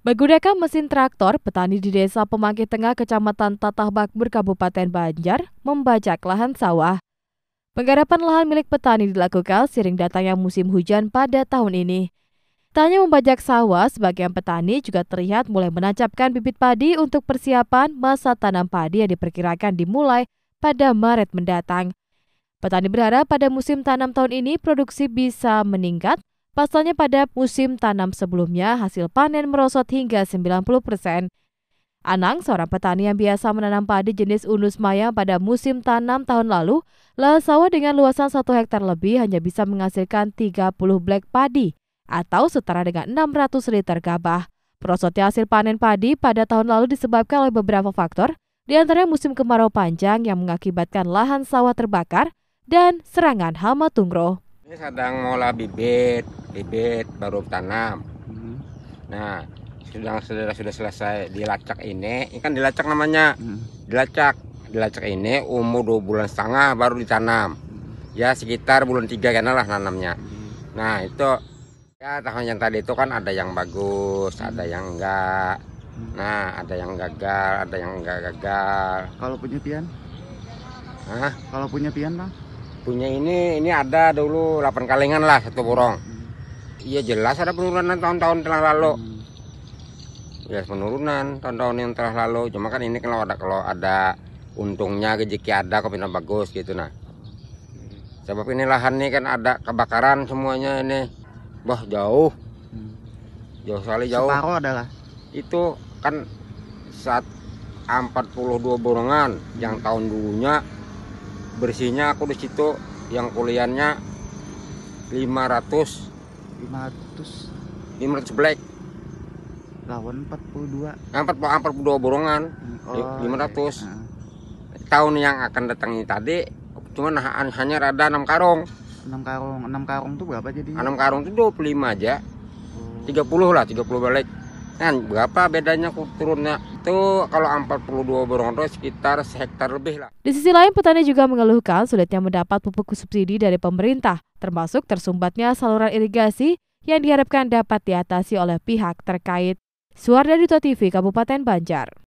Menggunakan mesin traktor, petani di Desa Pemangki Tengah, Kecamatan Tatah Bakbur, Kabupaten Banjar, membajak lahan sawah. Penggarapan lahan milik petani dilakukan sering datangnya musim hujan pada tahun ini. Tanya membajak sawah, sebagian petani juga terlihat mulai menancapkan bibit padi untuk persiapan masa tanam padi yang diperkirakan dimulai pada Maret mendatang. Petani berharap pada musim tanam tahun ini produksi bisa meningkat Pasalnya pada musim tanam sebelumnya hasil panen merosot hingga 90 persen. Anang, seorang petani yang biasa menanam padi jenis Unus Maya pada musim tanam tahun lalu, lahan sawah dengan luasan 1 hektar lebih hanya bisa menghasilkan 30 black padi atau setara dengan 600 liter gabah. Merosotnya hasil panen padi pada tahun lalu disebabkan oleh beberapa faktor, di antara musim kemarau panjang yang mengakibatkan lahan sawah terbakar dan serangan hama tungro. Ini sedang ngolah bibit, bibit baru tanam. Hmm. Nah, sudah saudara sudah selesai dilacak ini, ini kan dilacak namanya. Hmm. Dilacak, dilacak ini umur dua bulan setengah baru ditanam. Hmm. Ya sekitar bulan tiga kan lah nanamnya. Hmm. Nah itu ya tahun yang tadi itu kan ada yang bagus, hmm. ada yang enggak. Hmm. Nah ada yang gagal, ada yang enggak gagal. Kalau punya pian? Hah? Kalau punya pian bang? Punya ini ini ada dulu 8 kalengan lah satu borong. Iya jelas ada penurunan tahun-tahun telah lalu. Hmm. Ya penurunan tahun-tahun yang telah lalu. Cuma kan ini kalau ada kalau ada untungnya rezeki ada pindah bagus gitu nah. Hmm. Sebab ini lahan nih kan ada kebakaran semuanya ini. Wah jauh. Hmm. Jauh sekali jauh. Separuh adalah. Itu kan saat 42 borongan hmm. yang tahun dulunya bersihnya aku di situ yang kuliannya 500 500 500 black lawan 42 nah, 42 borongan oh, 500 iya, ratus nah. tahun yang akan datang ini tadi cuman hanya rada 6 karung 6 karung 6 karung itu berapa jadi 6 karung itu 25 aja oh. 30 lah 30 balik kan berapa bedanya turunnya itu kalau 42 borong itu sekitar sehektar lebih lah. Di sisi lain petani juga mengeluhkan sulitnya mendapat pupuk subsidi dari pemerintah, termasuk tersumbatnya saluran irigasi yang diharapkan dapat diatasi oleh pihak terkait. Suara Duta TV Kabupaten Banjar.